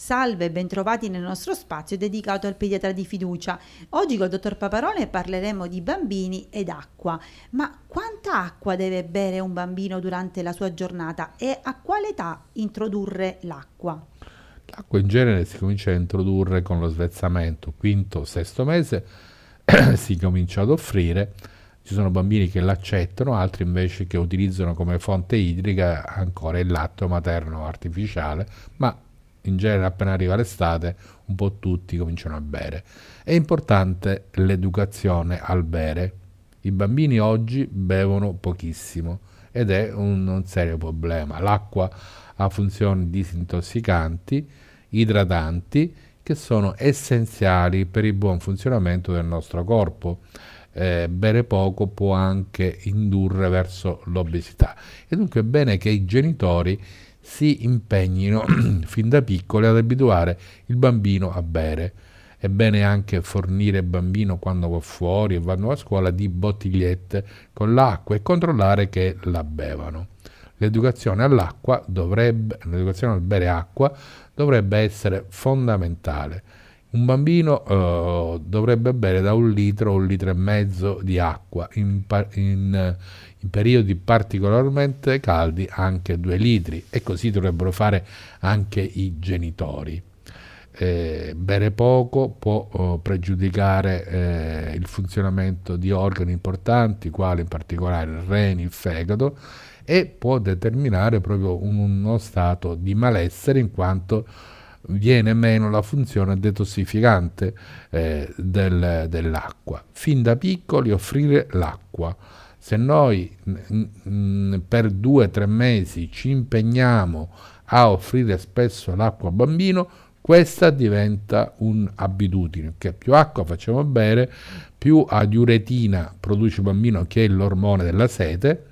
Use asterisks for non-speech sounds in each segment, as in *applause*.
Salve e bentrovati nel nostro spazio dedicato al pediatra di fiducia. Oggi col dottor Paparone parleremo di bambini ed acqua. Ma quanta acqua deve bere un bambino durante la sua giornata e a quale età introdurre l'acqua? L'acqua in genere si comincia a introdurre con lo svezzamento, quinto, sesto mese *clears throat* si comincia ad offrire. Ci sono bambini che l'accettano, altri invece che utilizzano come fonte idrica ancora il latte materno artificiale, ma in genere appena arriva l'estate un po' tutti cominciano a bere. È importante l'educazione al bere. I bambini oggi bevono pochissimo ed è un, un serio problema. L'acqua ha funzioni disintossicanti, idratanti, che sono essenziali per il buon funzionamento del nostro corpo. Eh, bere poco può anche indurre verso l'obesità. E dunque è bene che i genitori si impegnino *clears throat* fin da piccole ad abituare il bambino a bere. È bene anche fornire il bambino quando va fuori e vanno a scuola di bottigliette con l'acqua e controllare che la bevano. L'educazione all'acqua dovrebbe, l'educazione al bere acqua dovrebbe essere fondamentale un bambino eh, dovrebbe bere da un litro a un litro e mezzo di acqua, in, in, in periodi particolarmente caldi anche due litri e così dovrebbero fare anche i genitori. Eh, bere poco può oh, pregiudicare eh, il funzionamento di organi importanti, quali in particolare il reni, il fegato, e può determinare proprio un, uno stato di malessere in quanto viene meno la funzione detossificante eh, del, dell'acqua. Fin da piccoli offrire l'acqua. Se noi mh, per due o tre mesi ci impegniamo a offrire spesso l'acqua al bambino, questa diventa un'abitudine, che più acqua facciamo bere, più adiuretina produce il bambino che è l'ormone della sete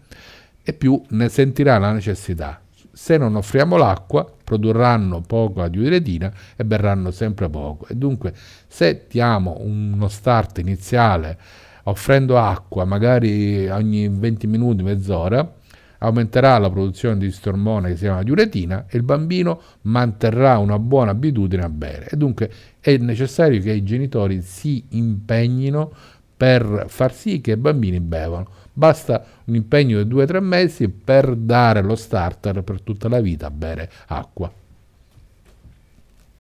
e più ne sentirà la necessità. Se non offriamo l'acqua, produrranno poca diuretina e berranno sempre poco. E dunque, se diamo uno start iniziale offrendo acqua, magari ogni 20 minuti, mezz'ora, aumenterà la produzione di questo ormone che si chiama diuretina e il bambino manterrà una buona abitudine a bere. E dunque è necessario che i genitori si impegnino per far sì che i bambini bevano. Basta un impegno di 2-3 mesi per dare lo starter per tutta la vita a bere acqua.